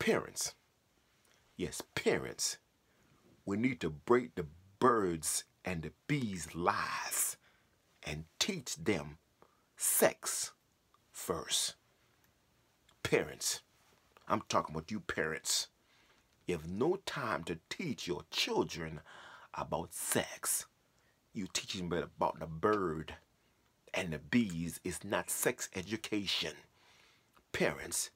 parents, yes, parents, we need to break the birds and the bees' lies and teach them sex first. Parents, I'm talking about you parents. You have no time to teach your children about sex. You teach them about the bird and the bees is not sex education. Parents,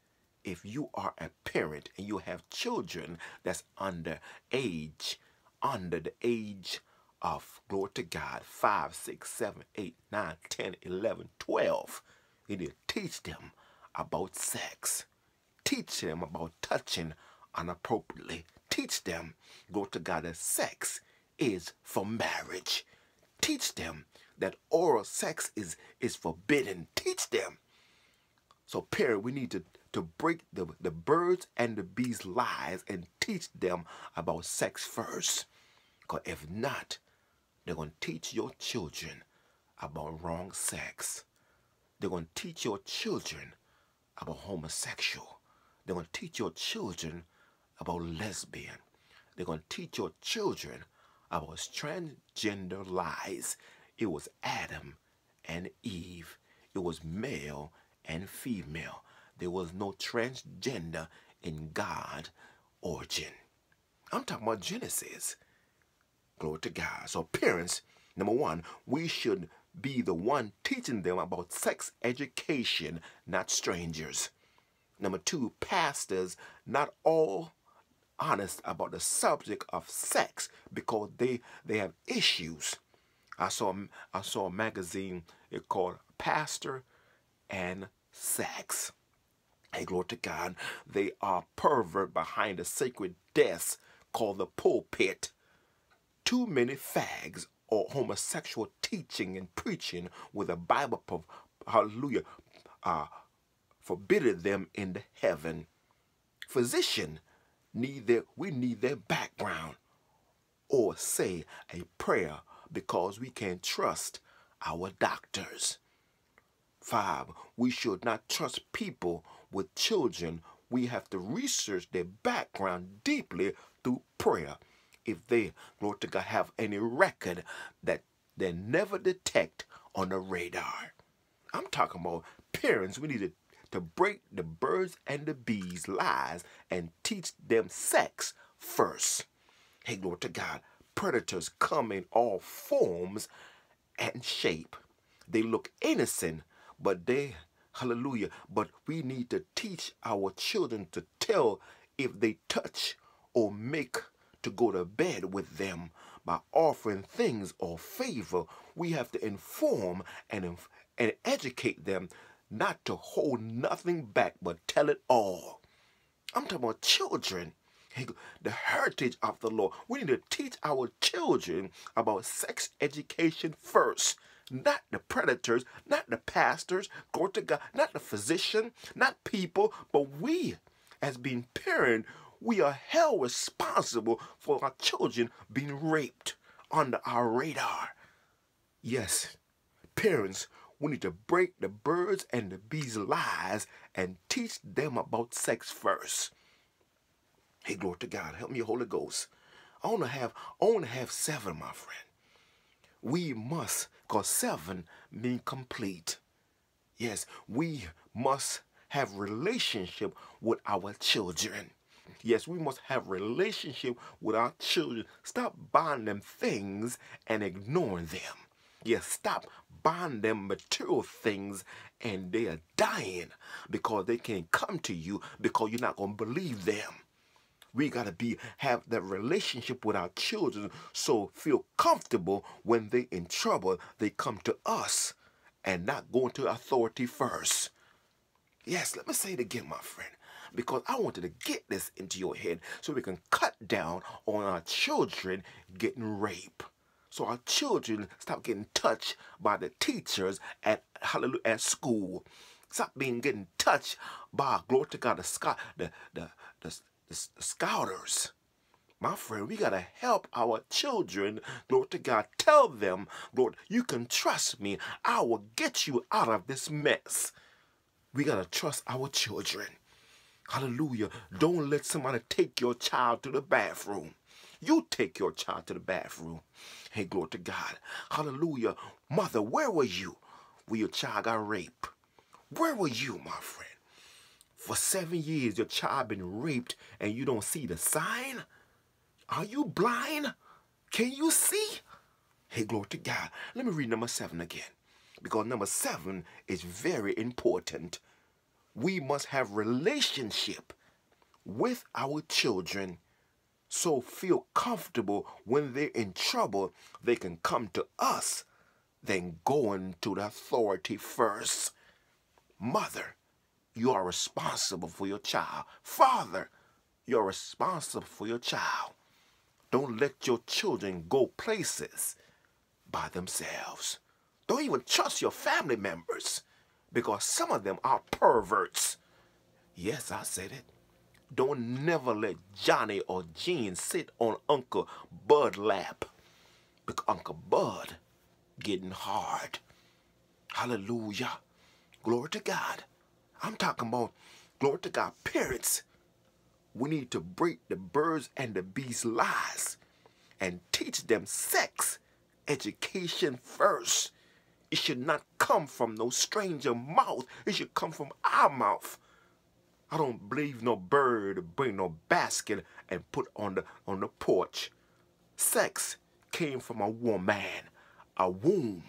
if you are a parent and you have children that's under age, under the age of, glory to God, 5, 6, 7, 8, 9, 10, 11, 12, you need to teach them about sex. Teach them about touching inappropriately. Teach them, glory to God, that sex is for marriage. Teach them that oral sex is, is forbidden. Teach them so, Perry, we need to, to break the, the birds and the bees' lies and teach them about sex first. Because if not, they're going to teach your children about wrong sex. They're going to teach your children about homosexual. They're going to teach your children about lesbian. They're going to teach your children about transgender lies. It was Adam and Eve. It was male and female. There was no transgender in God origin. I'm talking about Genesis. Glory to God. So parents, number one, we should be the one teaching them about sex education, not strangers. Number two, pastors, not all honest about the subject of sex because they, they have issues. I saw, I saw a magazine called Pastor and sex. Hey, glory to God. They are pervert behind a sacred desk called the pulpit. Too many fags or homosexual teaching and preaching with a Bible, hallelujah, uh, forbidden them into heaven. Physician, need their, we need their background or say a prayer because we can't trust our doctors. Five, we should not trust people with children. We have to research their background deeply through prayer. If they, Lord to God, have any record that they never detect on the radar. I'm talking about parents. We need to, to break the birds and the bees lies and teach them sex first. Hey, Lord to God, predators come in all forms and shape. They look innocent but they, hallelujah, but we need to teach our children to tell if they touch or make to go to bed with them by offering things or favor. We have to inform and, inf and educate them not to hold nothing back but tell it all. I'm talking about children. The heritage of the Lord. We need to teach our children about sex education first not the predators, not the pastors, glory to God, not the physician, not people, but we as being parent, we are held responsible for our children being raped under our radar. Yes, parents, we need to break the birds and the bees' lies and teach them about sex first. Hey, glory to God. Help me, Holy Ghost. I want to have, I want to have seven, my friend we must, because seven mean complete. Yes, we must have relationship with our children. Yes, we must have relationship with our children. Stop buying them things and ignoring them. Yes, stop buying them material things and they are dying because they can't come to you because you're not going to believe them. We got to be have that relationship with our children so feel comfortable when they in trouble, they come to us and not going to authority first. Yes, let me say it again, my friend because I wanted to get this into your head so we can cut down on our children getting rape. So our children stop getting touched by the teachers at hallelujah at school. Stop being getting touched by glory to God, the, the, the, the, scouters. My friend, we got to help our children, Lord to God. Tell them, Lord, you can trust me. I will get you out of this mess. We got to trust our children. Hallelujah. Don't let somebody take your child to the bathroom. You take your child to the bathroom. Hey, glory to God. Hallelujah. Mother, where were you when your child got raped? Where were you, my friend? For seven years, your child been raped and you don't see the sign? Are you blind? Can you see? Hey, glory to God. Let me read number seven again. Because number seven is very important. We must have relationship with our children so feel comfortable when they're in trouble, they can come to us than going to the authority first. Mother, you are responsible for your child. Father, you're responsible for your child. Don't let your children go places by themselves. Don't even trust your family members because some of them are perverts. Yes, I said it. Don't never let Johnny or Jean sit on Uncle Bud lap because Uncle Bud getting hard. Hallelujah. Glory to God. I'm talking about, glory to God, parents. We need to break the birds and the bees' lies and teach them sex education first. It should not come from no stranger mouth. It should come from our mouth. I don't believe no bird bring no basket and put on the on the porch. Sex came from a woman, a womb.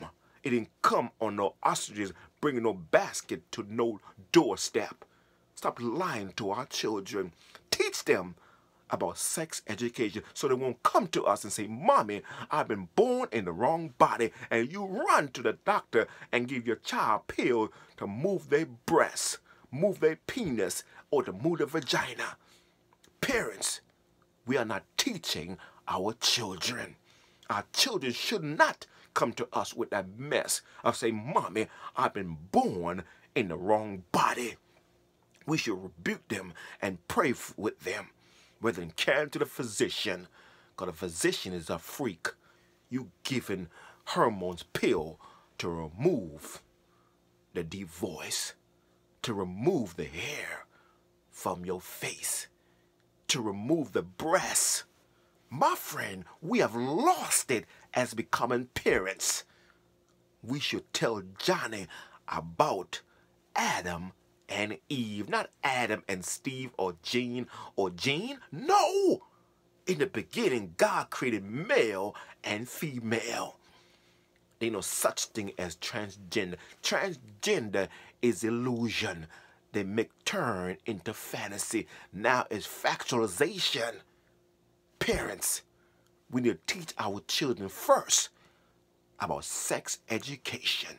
It didn't come on no ostriches Bring no basket to no doorstep. Stop lying to our children. Teach them about sex education so they won't come to us and say, Mommy, I've been born in the wrong body, and you run to the doctor and give your child pill to move their breasts, move their penis, or to move the vagina. Parents, we are not teaching our children. Our children should not come to us with that mess of say, Mommy, I've been born in the wrong body. We should rebuke them and pray with them. rather than carry to the physician, because the physician is a freak. You giving hormones pill to remove the deep voice, to remove the hair from your face, to remove the breasts. My friend, we have lost it as becoming parents, we should tell Johnny about Adam and Eve. Not Adam and Steve or Jean or Jean. No! In the beginning, God created male and female. Ain't no such thing as transgender. Transgender is illusion. They make turn into fantasy. Now it's factualization. Parents we need to teach our children first about sex education,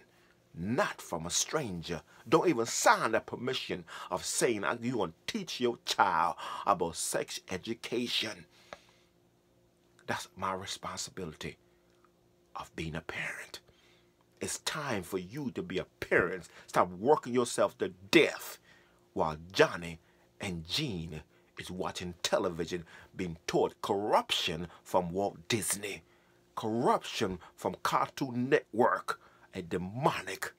not from a stranger. Don't even sign the permission of saying you want to teach your child about sex education. That's my responsibility of being a parent. It's time for you to be a parent. Stop working yourself to death while Johnny and Jean is watching television being taught corruption from Walt Disney, corruption from Cartoon Network, a demonic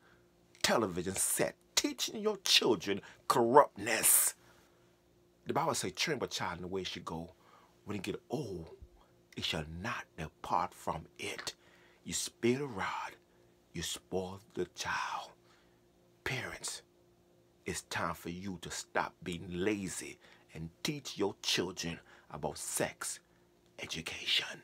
television set teaching your children corruptness. The Bible says, train a child in the way she go. When he get old, it shall not depart from it. You spare the rod, you spoil the child. Parents, it's time for you to stop being lazy and teach your children about sex education.